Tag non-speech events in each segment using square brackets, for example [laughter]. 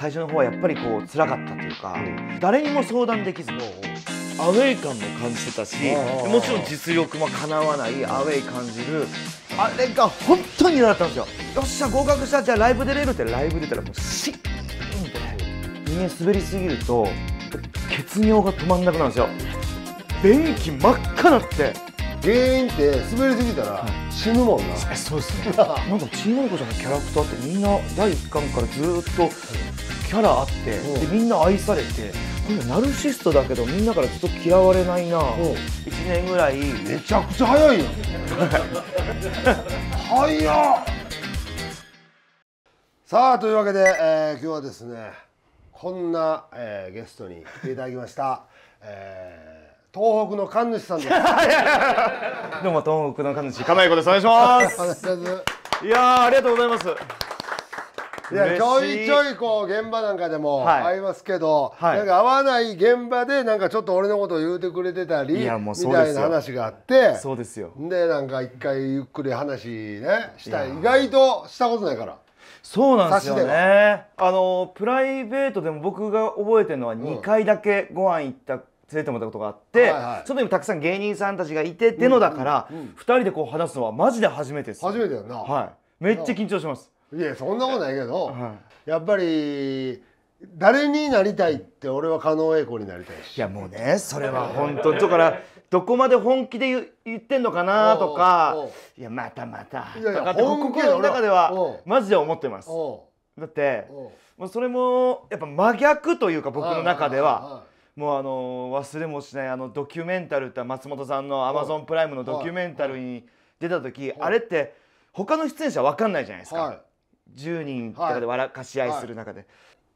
最初の方はやっぱりこう辛かったというか、うん、誰にも相談できずアウェイ感も感じてたしもちろん実力もかなわないアウェイ感じるあれが本当に嫌だったんですよよっしゃ合格したじゃあライブ出れるってライブ出たらもうシーンって人間滑りすぎると血尿が止まんなくなるんですよ便器真っ赤なって原因って滑りすぎたら死ぬもんな、はい、そうですねなんかちいもりこちゃんのキャラクターってみんな第1巻からずっとキャラあって、うん、でみんな愛されてナルシストだけどみんなからずっと嫌われないな、うん、1年ぐらいめちゃくちゃ早いよ [laughs] 早っさあというわけで、えー、今日はですねこんな、えー、ゲストに来ていただきました、えー東北の神主さんです [laughs] どうも東北の神主金井子ですお願いします [laughs] いやありがとうございますいやちょいちょいこう現場なんかでも会いますけど、はい、なんか会わない現場でなんかちょっと俺のことを言うてくれてたりみたいな話があってそうですよでなんか一回ゆっくり話ねしたい意外としたことないからそうなんですよねあのプライベートでも僕が覚えてるのは2回だけご飯行った連れてもらったことがあって、はいはい、その時もたくさん芸人さんたちがいててのだから、うんうんうん、2人でこう話すのはマジで初めてです初めてよなはいめっちゃ緊張しますいやそんなことないけど、はい、やっぱり誰になりたいって俺は狩野英孝になりたいしいやもうねそれは本当だからどこまで本気で言ってんのかなとかいやまたまたいやいや本気の中ではマジで思ってますだってそれもやっぱ真逆というか僕の中ではもうあの忘れもしないあのドキュメンタルって松本さんのアマゾンプライムのドキュメンタルに出た時、あれって他の出演者分かんないじゃないですか、はい、10人とかで笑かし合いする中で、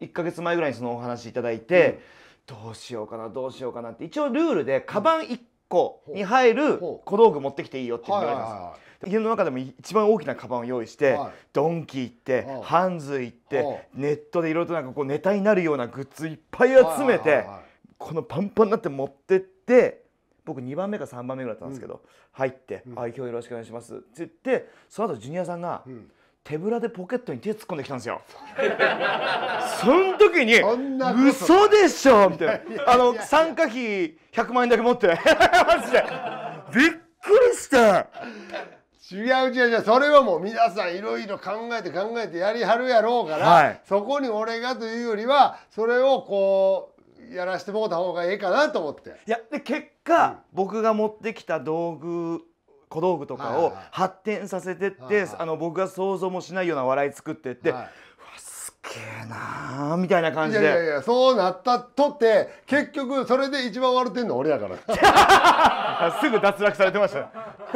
1か月前ぐらいにそのお話いただいて、どうしようかなどうしようかなって一応ルールでカバン1個に入る小道具持ってきていいよって言われます。家の中でも一番大きなカバンを用意して、ドンキ行ってハンズ行ってネットでいろいろとなんかこうネタになるようなグッズいっぱい集めて。このパンパンになって持ってって僕2番目か3番目ぐらいだったんですけど、入って「あ今日よろしくお願いします」って言ってその後ジュニアさんが、手ぶらでポケットに手突っ込んできたんですよ。[laughs] その時に嘘でしょみたいなあの参加費100万円だけ持って [laughs] マジでびっくりして違う違う違うそれはもう皆さんいろいろ考えて考えてやりはるやろうから、はい、そこに俺がというよりはそれをこうやらしてもうた方がええかなと思っていやで結果、うん、僕が持ってきた道具小道具とかを発展させてって、はいはい、あの僕が想像もしないような笑い作ってって、はいすげえなーみたいな感じでいやいやいやそうなったとって結局それで一番笑ってんの俺やから [laughs] すぐ脱落されてました [laughs]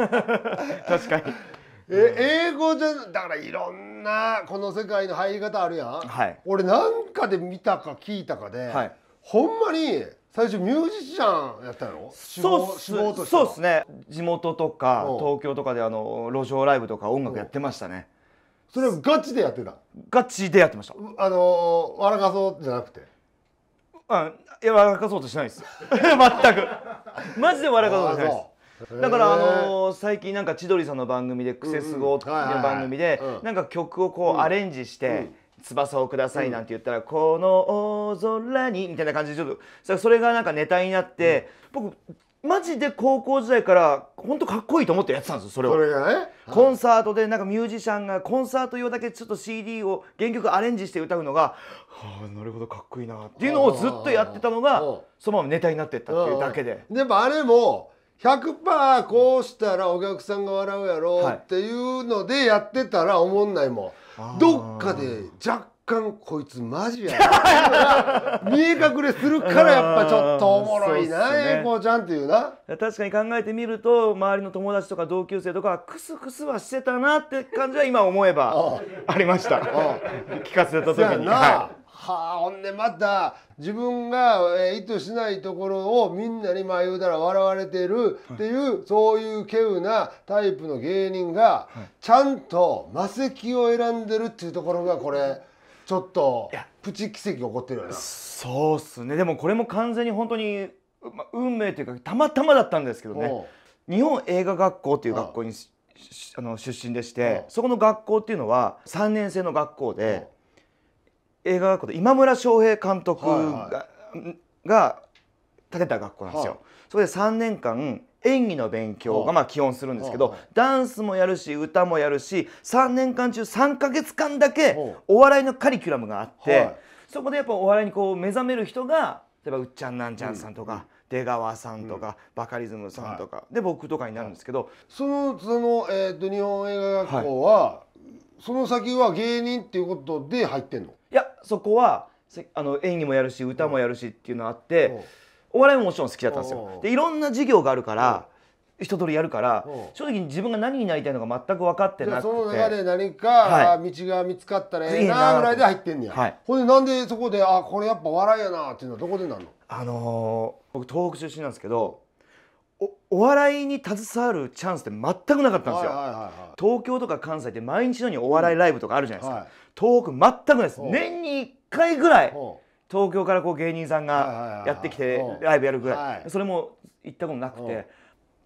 確かにえ英語じゃだからいろんなこの世界の入り方あるやん、はい、俺なんかで見たか聞いたかで、はいほんまに最初ミュージシャンやったのそうそうですね地元とか東京とかであの路上ライブとか音楽やってましたねそれはガチでやってたガチでやってましたあの笑かそうじゃなくてうんいや笑かそうとしないです [laughs] 全くマジで笑かそうとしないですだからあのー、最近なんか千鳥さんの番組で「クセスゴ」っていう番組でなんか曲をこうアレンジして、うんうんはい翼をください」なんて言ったら「この大空に」みたいな感じでちょっとそれがなんかネタになって、僕マジで高校時代から本当かっこいいと思ってやってたんですよそれをそれがね、はい、コンサートでなんかミュージシャンがコンサート用だけちょっと CD を原曲アレンジして歌うのが、はあなるほどかっこいいなっていうのをずっとやってたのがそのままネタになってったっていうだけででもあれも100%こうしたらお客さんが笑うやろっていうのでやってたらおもんないもん、はいどっかで若干こいつマジや [laughs] 見え隠れするからやっぱちょっとおもろいなね、ちゃんっていうな確かに考えてみると周りの友達とか同級生とかクスクスはしてたなって感じは今思えばありました聞かせた時に。ははあほんでまた自分が、え意図しないところをみんなにまあ言うたら笑われてるっていう、はい、そういう稀有なタイプの芸人が、ちゃんと魔石を選んでるっていうところがこれちょっとプチ奇跡起こってるよなそうっすねでもこれも完全に本当に、ま、運命というかたまたまだったんですけどね日本映画学校っていう学校にあの出身でしてそこの学校っていうのは3年生の学校で。映画学校で今村翔平監督がはいはい、が建てた学校なんですよ。はい、そこで3年間演技の勉強がまあ基本するんですけど、ダンスもやるし歌もやるし3年間中3か月間だけお笑いのカリキュラムがあって、そこでやっぱお笑いにこう目覚める人が例えばうっちゃんなんちゃんさんとか、出川さんとか、バカリズムさんとか、で僕とかになるんですけど、そのその、えー、と日本映画学校は、その先は芸人っていうことで入ってんのいやそこはあの演技もやるし歌もやるしっていうのあって、お笑いももちろん好きだったんですよ。でいろんな授業があるから、一通りやるから正直自分が何になりたいのか全く分かってなくてその中で何か、はい、道が見つかったらええなぐらいで入ってんねや、はい、ほんでなんでそこであこれやっぱ笑いやなっていうのはどこでなんのあのー、僕東北出身なんですけどおお笑いに携わるチャンスって全くなかったんですよ、東京とか関西って毎日のようにお笑いライブとかあるじゃないですか、うんはい東北全くないです年に1回ぐらい東京からこう芸人さんがやってきてライブやるぐらいそれも行ったことなくて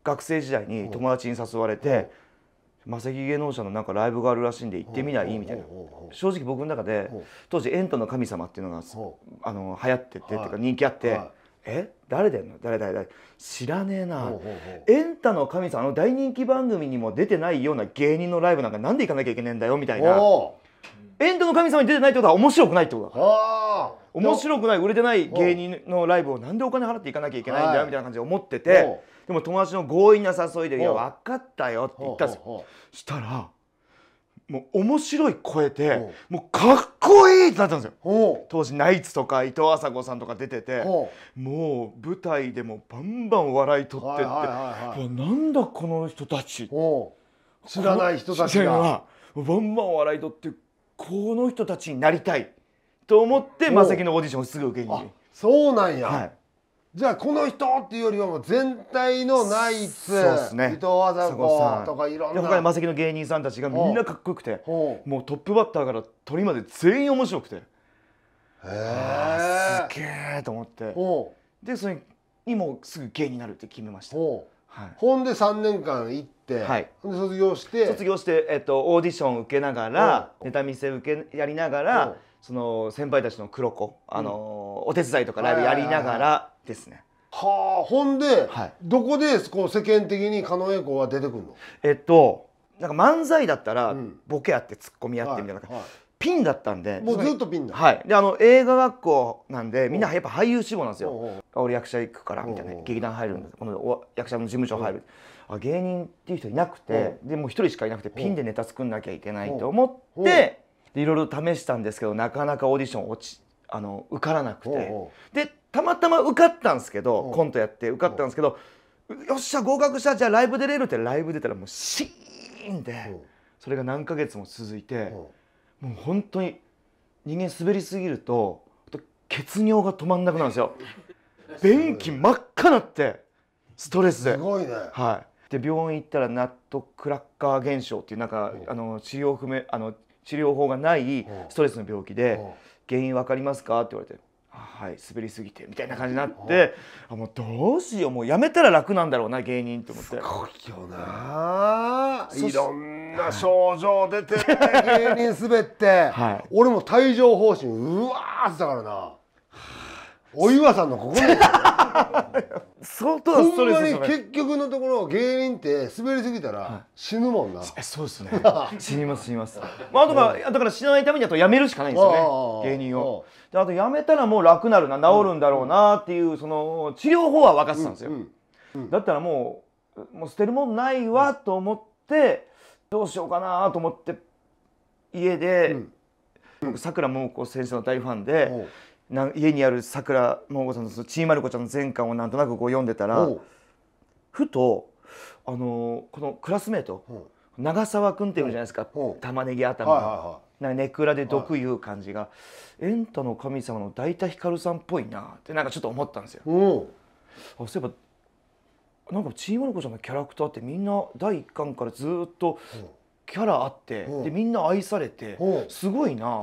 学生時代に友達に誘われて「マセキ芸能者のなんかライブがあるらしいんで行ってみない?」みたいな正直僕の中で当時「エントの神様」っていうのがあの流行っててっていうか人気あって「え誰だよ誰誰誰知らねえなエンタの神様あの大人気番組にも出てないような芸人のライブなんかなんで行かなきゃいけねえんだよ」みたいな。エンドの神様に出てないってことは面白くないってことだ面白くない売れてない芸人のライブをなんでお金払っていかなきゃいけないんだよみたいな感じで思っててでも友達の強引な誘いで「いや分かったよ」って言ったんですよしたらもう面白い声でもうかっこいいってなったんですよ当時ナイツとか伊藤麻子さんとか出ててもう舞台でもバンバン笑い取ってって、なんだこの人たち知らない人たちが [laughs] バンバン笑い取ってこの人たちになりたいと思ってマセキのオーディションをすぐ受けにそうなんや、はい、じゃあこの人っていうよりはもう全体のナイツ、ね、伊藤麻子とかいろんな他にマセキの芸人さんたちがみんなかっこよくてもうトップバッターから鳥まで全員面白くてへえすげえと思ってでそれにもうすぐ芸になるって決めました、はい、ほんで3年間行って、はい、卒業して卒業して、えっと、オーディション受けながら、ネタ見せ受けやりながら、その先輩たちの黒子、あのお手伝いとかライブやりながらですね。はあほんで、はい、どこでこう世間的に狩野英孝は出てくるのえっとなんか漫才だったら、ボケあってツッコミやってみたいな、はいはい、ピンだったんでもうずっとピンだはいであの映画学校なんでみんなやっぱ俳優志望なんですよ俺役者行くからみたいな劇団入るんでこの役者の事務所入るあ芸人っていう人いなくて、でも一人しかいなくてピンでネタ作んなきゃいけないと思って、いろいろ試したんですけどなかなかオーディション落ちあの受からなくて、でたまたま受かったんですけど、コントやって受かったんですけど、よっしゃ合格したじゃあライブ出れるってライブ出たらもうシーンで、それが何ヶ月も続いて、もう本当に人間滑りすぎると血尿が止まんなくなるんですよ。[laughs] 便器真っ赤なってストレスで。すごいね。はい。で病院行ったらナットクラッカー現象っていうなんかあの治療不明あの治療法がないストレスの病気で原因分かりますかって言われて。はい滑りすぎてみたいな感じになってあもうどうしようもうやめたら楽なんだろうな芸人と思ってすごいよないろんな症状出てね、芸人滑って、[laughs] はい、俺も帯状疱疹うわーってたからなお岩さんのここに相当ストレス結局のところ芸人って滑りすぎたら死ぬもんな、はい、そうですね死にます死にます、まあ、だは、らだから死なないためにあとやめるしかないんですよね芸人をであとやめたらもう楽なるな治るんだろうなっていう、その治療法は分かってたんですよ、うんうん、だったらもうもう捨てるもんないわと思って、どうしようかなと思って家で、僕さくらももこ先生の大ファンで。な家にあるさくらもさんのちいまる子ちゃんの全巻をなんとなくこう読んでたらふとあのこのクラスメート長澤君っていうじゃないですか玉ねぎ頭が、はいネクラで毒言う感じが、エンタの神様の大田光さんっぽいなってなんかちょっと思ったんですよ。あそういえばなんかちいまる子ちゃんのキャラクターってみんな第1巻からずっとキャラあってでみんな愛されてすごいなと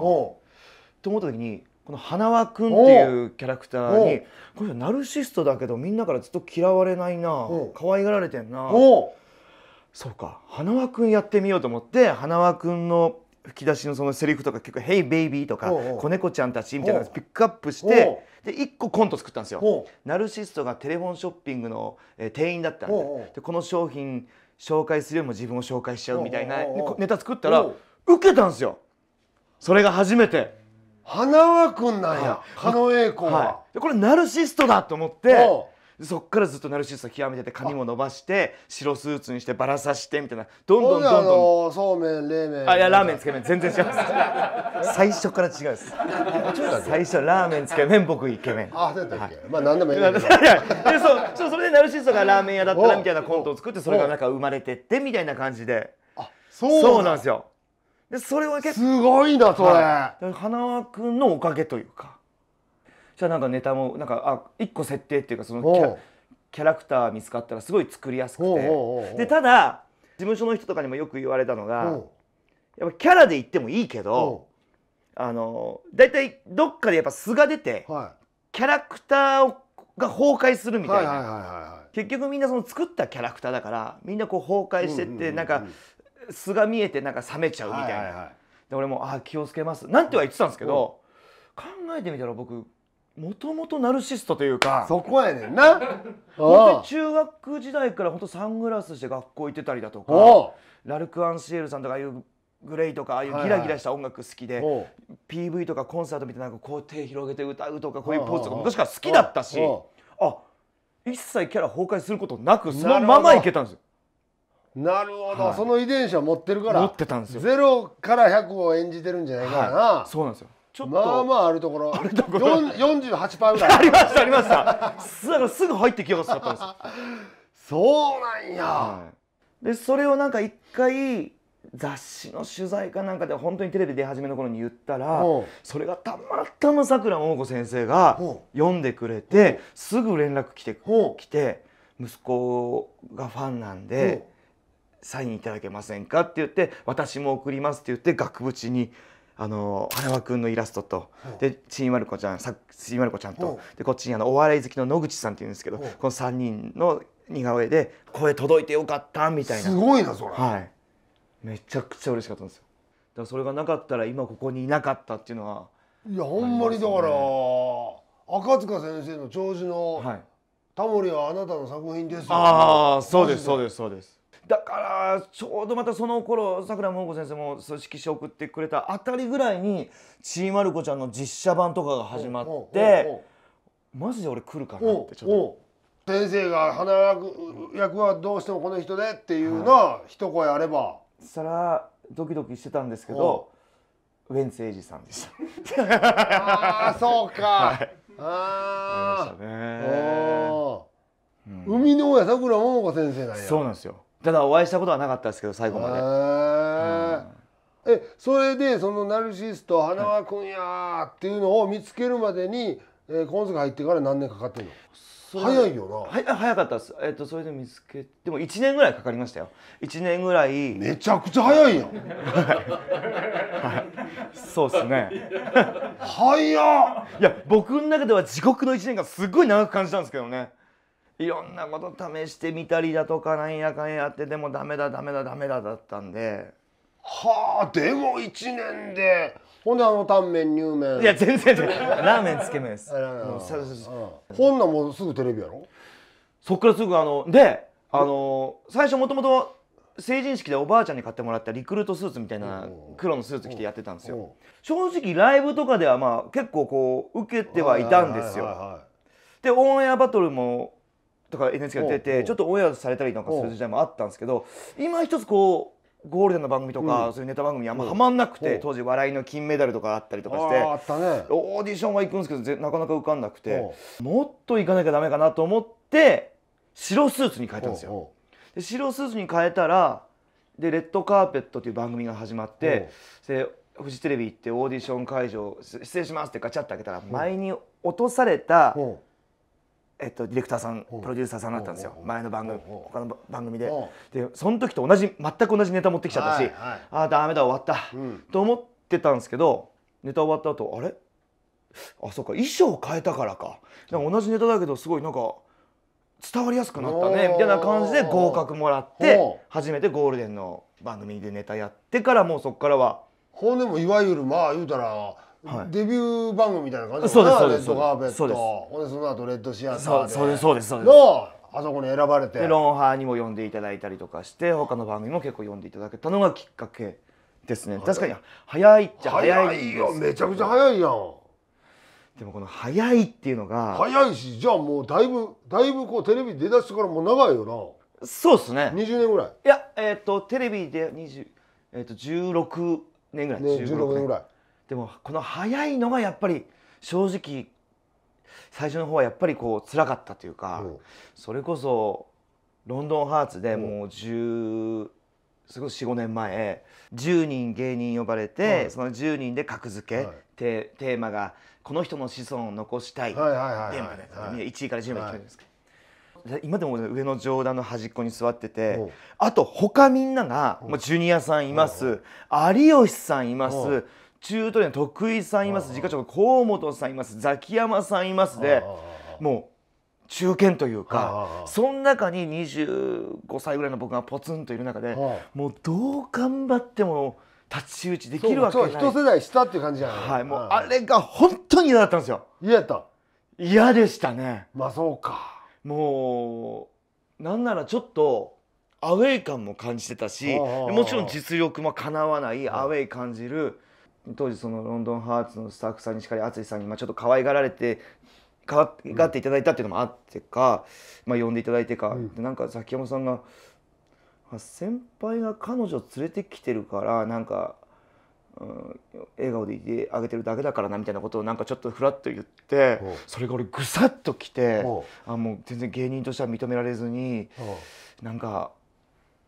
思った時にこの花輪君っていうキャラクターにこのナルシストだけどみんなからずっと嫌われないな可愛がられてんなそうか花輪君やってみようと思って花輪君の吹き出しのそのセリフとか結構「ヘイベイビー」とか「子猫ちゃんたち」みたいなのピックアップしてで1個コント作ったんですよ。ナルシストがテレフォンショッピングの、えー、店員だったんででこの商品紹介するよりも自分を紹介しちゃうみたいなネタ作ったら受けたんですよそれが初めて。花輪君なんや狩野英孝は、はい、これナルシストだと思ってそっからずっとナルシスト極めてて髪も伸ばして白スーツにしてバラさしてみたいなどんどんどんどんそうめん冷麺あいやラーメンつけ麺全然違います [laughs] 最初から違うです最初ラーメンつけ麺僕イケメンあそうだったっけ、はい、まあ何でもいいんだけどで [laughs] そうそうそれでナルシストがラーメン屋だったらみたいなコントを作ってそれがなんか生まれてってみたいな感じでそうなんですよでそれは結構すごいなそれ、はい、花輪君のおかげというかじゃあなんかネタもなんかあ1個設定っていうかそのキャキャラクター見つかったらすごい作りやすくてでただ事務所の人とかにもよく言われたのがやっぱキャラで言ってもいいけどあの大体どっかでやっぱ素が出て、はい、キャラクターが崩壊するみたいな。結局みんなその作ったキャラクターだからみんなこう崩壊してって、なんか素が見えてなんか冷めちゃうみたいな、はいはいはい、で俺も「あ気をつけます」なんては言ってたんですけど、考えてみたら僕もともとナルシストというかそこやねんな [laughs] 中学時代から本当サングラスして学校行ってたりだとかラルク・アンシエルさんとかああいうグレイとかああいうギラギラした音楽好きで、はいはい、PV とかコンサートみたいなこう手広げて歌うとかこういうポーズとか昔から好きだったしあ一切キャラ崩壊することなくそのままいけたんですよ。なるほど、はい、その遺伝子は持ってるから持ってたんですよゼロから100を演じてるんじゃないかな、はい、そうなんですよちょっとまあまああるところあるところ48%ぐらいありましたありましたすぐすぐ入ってきやがったんですそうなんや、はい、でそれをなんか一回雑誌の取材かなんかで本当にテレビ出始めの頃に言ったらそれがたまたまさくらもも先生が読んでくれてすぐ連絡来て来て息子がファンなんでサインいただけませんか?」って言って「私も送ります」って言って額縁にあの花輪君のイラストと、でちいまる子ちゃんさちいまる子ちゃんと、でこっちにあのお笑い好きの野口さんっていうんですけど、この3人の似顔絵で「声届いてよかった」みたいなすごいなそれ、はい、めちゃくちゃ嬉しかったんですよだからそれがなかったら今ここにいなかったっていうのはいやほんまにだから、赤塚先生の弔辞の、はい「タモリはあなたの作品ですああそうですそうですそうですだからちょうどまたその頃さくらももこ先生も色紙送ってくれたあたりぐらいにちーまる子ちゃんの実写版とかが始まってマジで俺来るかなってちょっと。先生が花役はどうしてもこの人でっていうのは一声あれば、はい、したらドキドキしてたんですけどウェンツエイジさんでしたああそうか、はい、ああ、ね、海の親さくらももこ先生なんやそうなんですよただお会いしたことはなかったですけど最後まで、うん、えそれでそのナルシスト花輪君やっていうのを見つけるまでに、えー、この世入ってから何年かかってるの早いよなは早かったです、えーと、それで見つけても1年ぐらいかかりましたよ1年ぐらいめちゃくちゃ早いやんはい、そうっすね早っいや僕の中では地獄の1年がすごい長く感じたんですけどねいろんなこと試してみたりだとかなんやかんやってでもダメだダメだダメだだったんではあでも1年でほんであのタンメン乳麺いや全然違うラーメンつけ麺ですほんなもうすぐテレビやろそっからすぐあのであの最初もともと成人式でおばあちゃんに買ってもらったリクルートスーツみたいな黒のスーツ着てやってたんですよ正直ライブとかではまあ結構こう受けてはいたんですよでオンエアバトルもとか NHK が出てちょっとオンエアされたりなんかする時代もあったんですけど今一つこうゴールデンの番組とか、そういうネタ番組にあんまはまんなくて、当時笑いの金メダルとかあったりとかして、オーディションは行くんですけどなかなか受かんなくてもっと行かなきゃダメかなと思って白スーツに変えたんですよ。で白スーツに変えたらで「レッドカーペット」という番組が始まってでフジテレビ行ってオーディション会場失礼しますってガチャって開けたら前に落とされたえっと、ディレクターさんプロデューサーさんだったんですよ前の番組他の番組ででその時と同じ全く同じネタ持ってきちゃったし、はいはい、ああダメだ終わった、うん、と思ってたんですけどネタ終わった後あれあそうか衣装変えたからかなんか同じネタだけどすごいなんか伝わりやすくなったねみたいな感じで合格もらって初めてゴールデンの番組でネタやってからもうそこからは。ほんでもいわゆるまあ言うたらはい、デビュー番組みたいな感じそでそうですレッドカーペットほんでその後レッドシアターそうですそうですそうですあそこに選ばれてロンハーにも呼んでいただいたりとかして他の番組も結構呼んでいただけたのがきっかけですね確かに早いっちゃ早いよめちゃくちゃ早いやんでもこの早いっていうのが早いしじゃあもうだいぶだいぶこうテレビ出だしてからもう長いよなそうっすね20年ぐらいいやえっ、ー、とテレビで20、えーと、と16年ぐらい、ね、16年ぐらいでもこの早いのがやっぱり正直最初の方はやっぱりこう辛かったというか、うん、それこそロンドンハーツでもう10、すごい45年前10人芸人呼ばれて、はい、その10人で格付け、はい、テーマが「この人の子孫を残したい」テーマで、はい、1位から10位まで決めるんですけど、はい、今でも上の上段の端っこに座っててあと他みんながもうジュニアさんいます有吉さんいます。中途で徳井さんいます次課長の河本さんいますザキヤマさんいますでもう中堅というかその中に25歳ぐらいの僕がポツンといる中でもうどう頑張っても太刀打ちできるわけない一世代したっていう感じじゃないはいもうあれが本当に嫌だったんですよ嫌だった嫌でしたねまあそうかもうなんならちょっとアウェイ感も感じてたしもちろん実力もかなわないアウェイ感じる当時そのロンドンハーツのスタッフさんにしかり淳さんに、まあ、ちょっと可愛がられて可愛がっていただいたっていうのもあってか、まあ、呼んでいただいてか、うん、でなんか崎山さんが先輩が彼女を連れてきてるからなんか、うん、笑顔でいてあげてるだけだからなみたいなことをなんかちょっとふらっと言ってそれが俺ぐさっときてあもう全然芸人としては認められずになんか、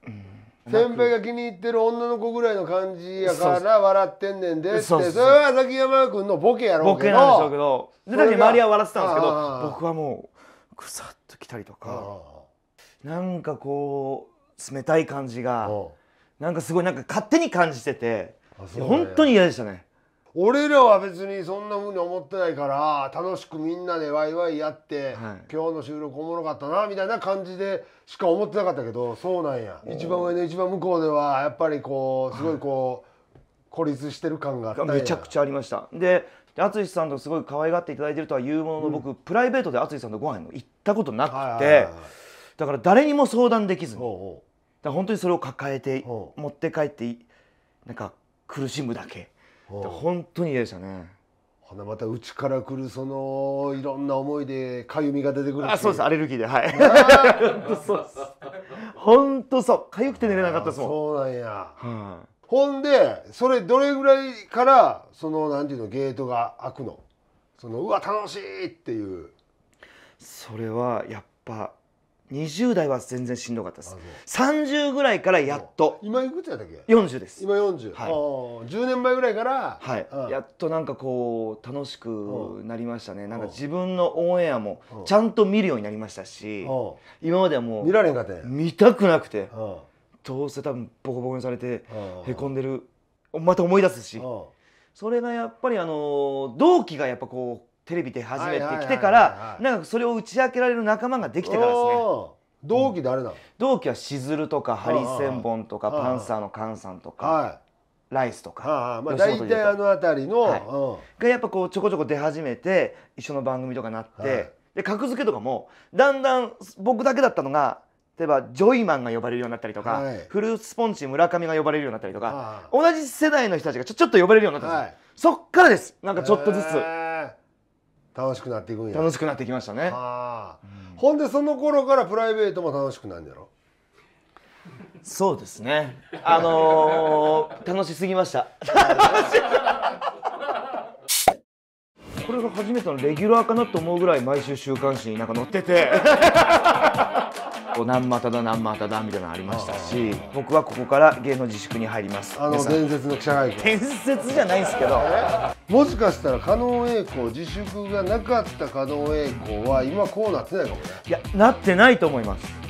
うん、先輩が気に入ってる女の子ぐらいの感じやから笑ってんねんでってそれは崎山君のボケやろうけどボケなんでしょうけどでだけ周りは笑ってたんですけど僕はもうくさっときたりとかなんかこう冷たい感じがなんかすごいなんか勝手に感じてて本当に嫌でしたね俺らは別にそんなふうに思ってないから楽しくみんなでワイワイやって、はい、今日の収録おもろかったなみたいな感じでしか思ってなかったけどそうなんや一番上の一番向こうではやっぱりこうすごいこう、孤立してる感があっためちゃくちゃありましたで淳さんとすごい可愛がっていただいてるとは言うものの、うん、僕プライベートで淳さんとご飯行ったことなくてだから誰にも相談できずにおうおうだ本当にそれを抱えて持って帰ってなんか苦しむだけ。本当に嫌でしたねほなまたうから来るそのいろんな思いでかゆみが出てくるあそうですアレルギーではい本当そう本当そうかゆくて寝れなかったですもんそうなんや、はい、ほんでそれどれぐらいからそのなんていうのゲートが開くのそのうわ楽しいっていうそれはやっぱ20代は全然しんどかったです30ぐらいからやっと今いくつやったっけ40です今40、はい、10年前ぐらいから、はい、うん、やっとなんかこう楽しくなりましたね、なんか自分のオンエアもちゃんと見るようになりましたし、今まではもう見られんかった見たくなくて、どうせ多分ボコボコにされてへこんでる、また思い出すし、それがやっぱりあの同期がやっぱこうテレビ出始めてきてからなんかそれを打ち明けられる仲間ができてからですね。同期誰だ、うん、同期はしずるとかハリセンボンとかパンサーのカンさんとか。ライスとか、大体あの辺りの、はい、がやっぱこうちょこちょこ出始めて一緒の番組とかなって、はい、で格付けとかもだんだん僕だけだったのが例えばジョイマンが呼ばれるようになったりとか、はい、フルーツポンチ村上が呼ばれるようになったりとか、同じ世代の人たちがちょちょっと呼ばれるようになったんです、はい、そっからですなんかちょっとずつ。楽しくなっていくんや楽しくなってきましたね、うん、ほんでその頃からプライベートも楽しくなんやろそうですねあのー、楽しすぎました [laughs] これが初めてのレギュラーかなと思うぐらい毎週週刊誌になんか載っててこう何股だ何股だみたいなのありましたし僕はここから芸能自粛に入りますあの伝説の記者会見伝説じゃないんですけどもしかしたら加納栄光自粛がなかった加納栄光は今こうなってないかもねいやなってないと思います